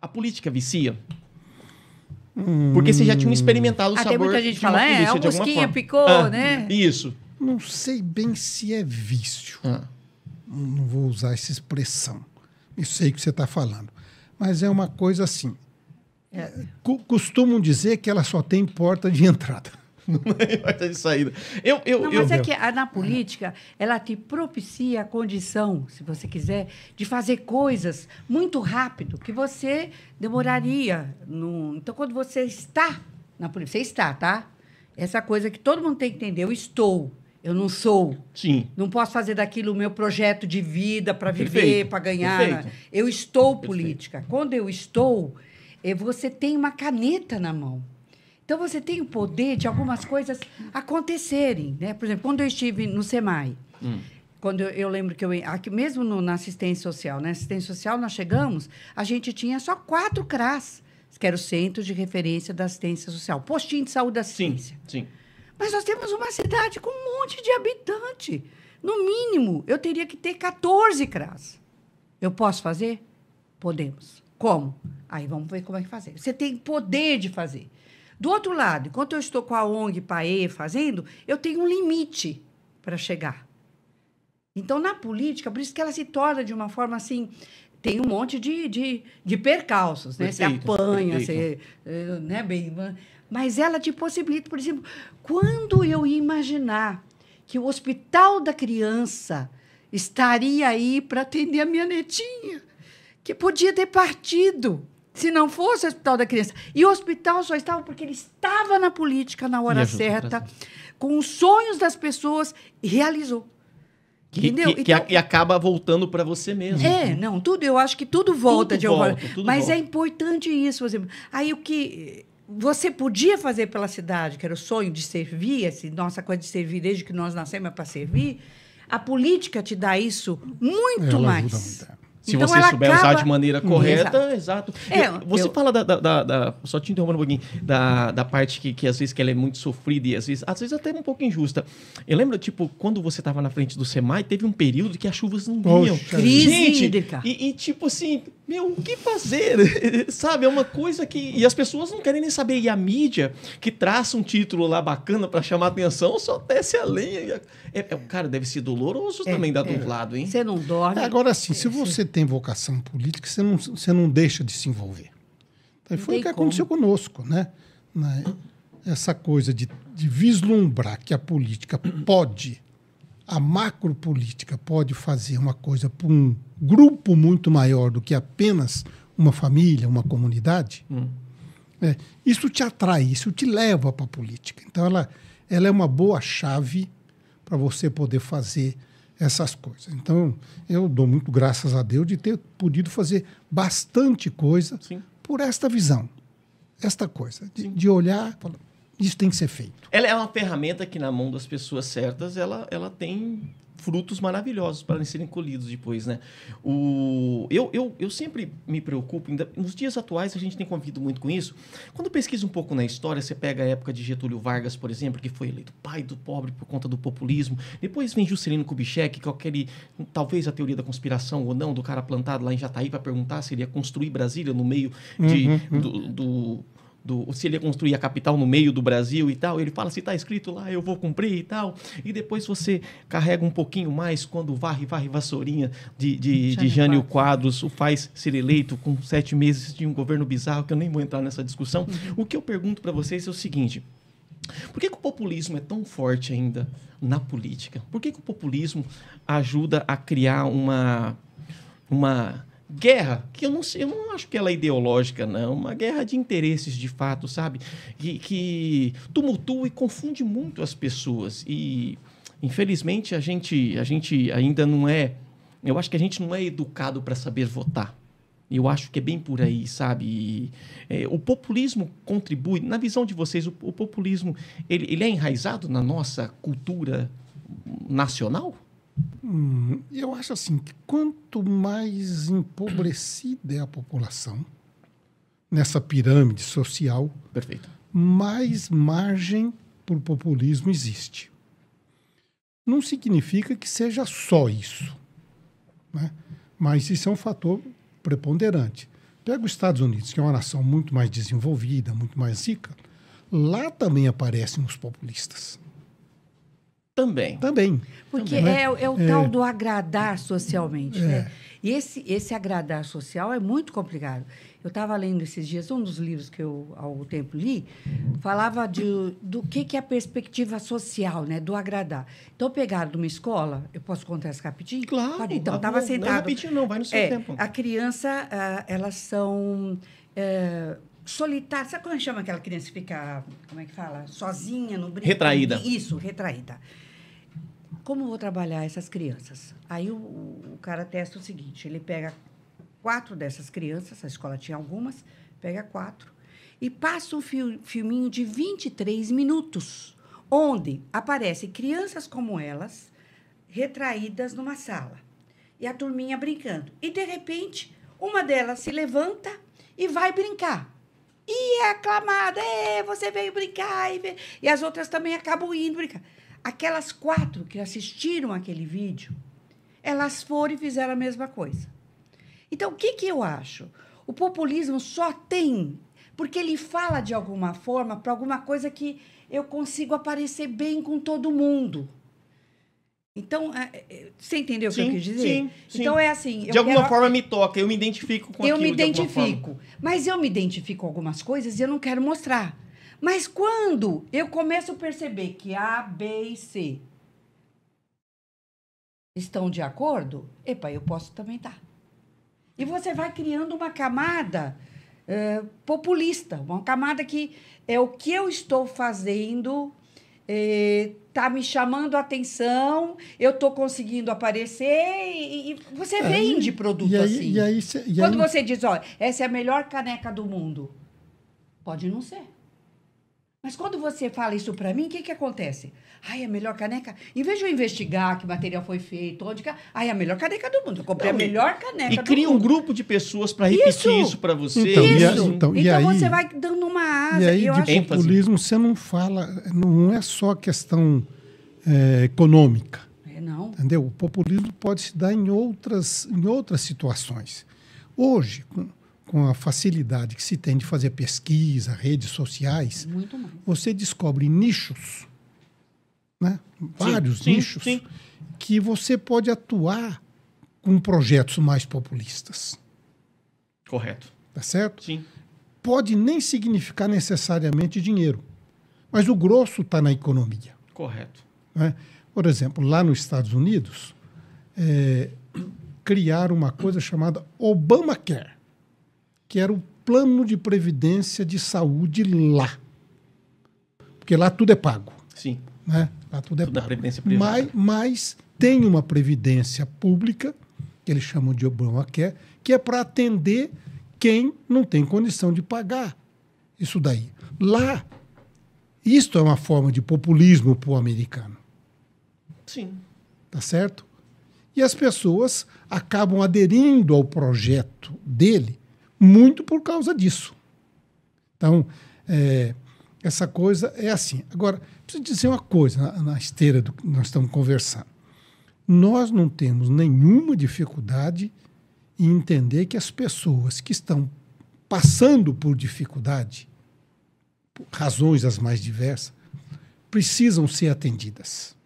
A política vicia? Porque vocês já tinha experimentado o Até sabor muita gente de fala, é, polícia, é, a mosquinha picou, ah, né? Isso. Não sei bem se é vício. Ah. Não vou usar essa expressão. Eu sei o que você está falando. Mas é uma coisa assim. É. é costumam dizer que ela só tem porta de entrada. Não tem é porta de saída. Eu, eu, não, eu, mas eu... é que na política, ela te propicia a condição, se você quiser, de fazer coisas muito rápido que você demoraria. No... Então, quando você está na política, você está, tá? Essa coisa que todo mundo tem que entender, eu estou. Eu não sou. Sim. Não posso fazer daquilo o meu projeto de vida para viver, para ganhar. Né? Perfeito. Eu estou política. Perfeito. Quando eu estou, é, você tem uma caneta na mão. Então, você tem o poder de algumas coisas acontecerem. Né? Por exemplo, quando eu estive no SEMAI, hum. quando eu, eu, lembro que eu, aqui, mesmo no, na assistência social, na né? assistência social nós chegamos, a gente tinha só quatro CRAS, que era o Centro de Referência da Assistência Social, Postinho de Saúde da Assistência. Sim, sim. Mas nós temos uma cidade com um monte de habitante. No mínimo, eu teria que ter 14 CRAS. Eu posso fazer? Podemos. Como? Aí vamos ver como é que fazer. Você tem poder de fazer. Do outro lado, enquanto eu estou com a ONG Paê fazendo, eu tenho um limite para chegar. Então, na política, por isso que ela se torna de uma forma assim. Tem um monte de, de, de percalços, né? Perfeito, você apanha, perfeito. você. Eh, né, bem, mas ela te possibilita, por exemplo, quando eu imaginar que o hospital da criança estaria aí para atender a minha netinha, que podia ter partido. Se não fosse o Hospital da Criança. E o hospital só estava porque ele estava na política na hora certa, com os sonhos das pessoas, e realizou. Que, e que, então, que, acaba voltando para você mesmo. É, não, tudo, eu acho que tudo volta tudo de alguma tudo Mas é volta. é importante isso. Assim, aí o que você podia fazer pela cidade, que era o sonho de servir, assim, nossa coisa de servir desde que nós nascemos é para servir, a política te dá isso muito Ela mais. É. Se então você souber acaba... usar de maneira hum. correta, exato. exato. É, você eu... fala da, da, da, Só te interrompendo um pouquinho, da, da parte que, que às vezes que ela é muito sofrida e às vezes, às vezes até um pouco injusta. Eu lembro, tipo, quando você estava na frente do SEMAI, teve um período que as chuvas não vinham. Crise Gente, hídrica. E, e, tipo assim, meu, o que fazer? Sabe? É uma coisa que. E as pessoas não querem nem saber. E a mídia, que traça um título lá bacana para chamar atenção, só desce a lenha. É, é, cara, deve ser doloroso é, também dar é. do lado, hein? Você não dorme. Agora sim, é, se você tem tem vocação política, você não, você não deixa de se envolver. Então, foi o que como. aconteceu conosco, né? né? Essa coisa de, de vislumbrar que a política pode, a macropolítica pode fazer uma coisa para um grupo muito maior do que apenas uma família, uma comunidade, hum. é, isso te atrai, isso te leva para a política. Então, ela, ela é uma boa chave para você poder fazer essas coisas. Então, eu dou muito graças a Deus de ter podido fazer bastante coisa Sim. por esta visão, esta coisa, de, de olhar falar, isso tem que ser feito. Ela é uma ferramenta que, na mão das pessoas certas, ela, ela tem frutos maravilhosos para serem colhidos depois, né? O, eu, eu, eu sempre me preocupo, ainda, nos dias atuais a gente tem convido muito com isso. Quando pesquisa um pouco na história, você pega a época de Getúlio Vargas, por exemplo, que foi eleito pai do pobre por conta do populismo. Depois vem Juscelino Kubitschek, que é aquele, talvez a teoria da conspiração ou não, do cara plantado lá em Jataí para perguntar se ele ia construir Brasília no meio de, uhum. uhum. do, do do se ele ia construir a capital no meio do Brasil e tal, ele fala se está escrito lá, eu vou cumprir e tal. E depois você carrega um pouquinho mais quando varre, varre vassourinha de, de, de Jânio Quadros, o faz ser eleito com sete meses de um governo bizarro, que eu nem vou entrar nessa discussão. Uhum. O que eu pergunto para vocês é o seguinte. Por que, que, o populismo é tão forte ainda na política? Por que, que o populismo ajuda a criar uma, uma guerra, que eu não, eu não acho que ela é ideológica, não, uma guerra de interesses de fato, sabe? Que, que tumultua e confunde muito as pessoas. E, infelizmente, a gente, a gente ainda não é. Eu acho que a gente não é educado para saber votar. Eu acho que é bem por aí, sabe? E, é, o populismo contribui, na visão de vocês, o, o populismo ele, ele é enraizado na nossa cultura nacional? Hum, eu acho assim que quanto mais empobrecida é a população nessa pirâmide social, Perfeito. mais margem para o populismo existe. Não significa que seja só isso, né? mas isso é um fator preponderante. Pega os Estados Unidos, que é uma nação muito mais desenvolvida, muito mais rica, lá também aparecem os populistas. Também. Também. Porque Também, né? é, é, o é. tal do agradar socialmente. Né? É. Né? E esse, esse agradar social é muito complicado. Eu estava lendo esses dias, um dos livros que eu, ao tempo, li, falava de, do que, que é a perspectiva social, né? do agradar. Então, pegaram de uma escola, eu posso contar isso rapidinho? Claro. então, estava é sentado. Não rapidinho, não, vai no seu é, tempo. A criança, ah, elas são. Ah, eh, solitária. Sabe como chama aquela criança que fica, como é que fala? Sozinha, no brinco? Retraída. Isso, retraída como vou trabalhar essas crianças? Aí o, o cara testa o seguinte: ele pega quatro dessas crianças, a escola tinha algumas, pega quatro, e passa um filminho de 23 minutos, onde aparecem crianças como elas, retraídas numa sala, e a turminha brincando. E, de repente, uma delas se levanta e vai brincar. E é aclamada, você veio brincar. E, e as outras também acabam indo brincar. Aquelas quatro que assistiram aquele vídeo, elas foram e fizeram a mesma coisa. Então, o que, que eu acho? O populismo só tem porque ele fala de alguma forma para alguma coisa que eu consigo aparecer bem com todo mundo. Então, é, é, você entendeu sim, o que eu quis dizer? Sim, sim. Então é assim. de alguma quero... forma me toca, eu me identifico com Eu me identifico. Mas eu me identifico com algumas coisas e eu não quero mostrar. Mas quando eu começo a perceber que A, B e C estão de acordo, epa, eu posso também estar. Tá. E você vai criando uma camada eh, populista, uma camada que é o que eu estou fazendo está eh, tá me chamando a atenção, eu estou conseguindo aparecer e, e você aí, vende produto aí, assim. E aí, e Quando você diz, olha, essa é a melhor caneca do mundo, pode não ser. Mas quando você fala isso para mim, o que, que acontece? Ai, a melhor caneca. Em vez de eu investigar que material foi feito, onde. Que... Ai, a melhor caneca do mundo. Eu comprei a melhor caneca e do cria mundo. um grupo de pessoas para repetir isso, isso para você. Então, isso. Então, e, então, então e você vai dando uma asa. E aí, eu de acho... populismo, você não fala. Não é só questão é, econômica. É, não. Entendeu? O populismo pode se dar em outras, em outras situações. Hoje, com com a facilidade que se tem de fazer pesquisa, redes sociais, você descobre nichos, né? vários sim, nichos, sim, sim. que você pode atuar com projetos mais populistas. Correto. Tá certo? Sim. Pode nem significar necessariamente dinheiro, mas o grosso está na economia. Correto. Né? Por exemplo, lá nos Estados Unidos, é, criaram uma coisa chamada Obamacare que era o plano de previdência de saúde lá. Porque lá tudo é pago. Sim. Né? Lá tudo é tudo é pago. Mas, mas, tem uma previdência pública, que eles chamam de Obamacare, que é para atender quem não tem condição de pagar isso daí. Lá, isto é uma forma de populismo para o americano. Sim. Tá certo? E as pessoas acabam aderindo ao projeto dele muito por causa disso. Então, é, essa coisa é assim. Agora, preciso dizer uma coisa na, na esteira do que nós estamos conversando. Nós não temos nenhuma dificuldade em entender que as pessoas que estão passando por dificuldade, por razões as mais diversas, precisam ser atendidas.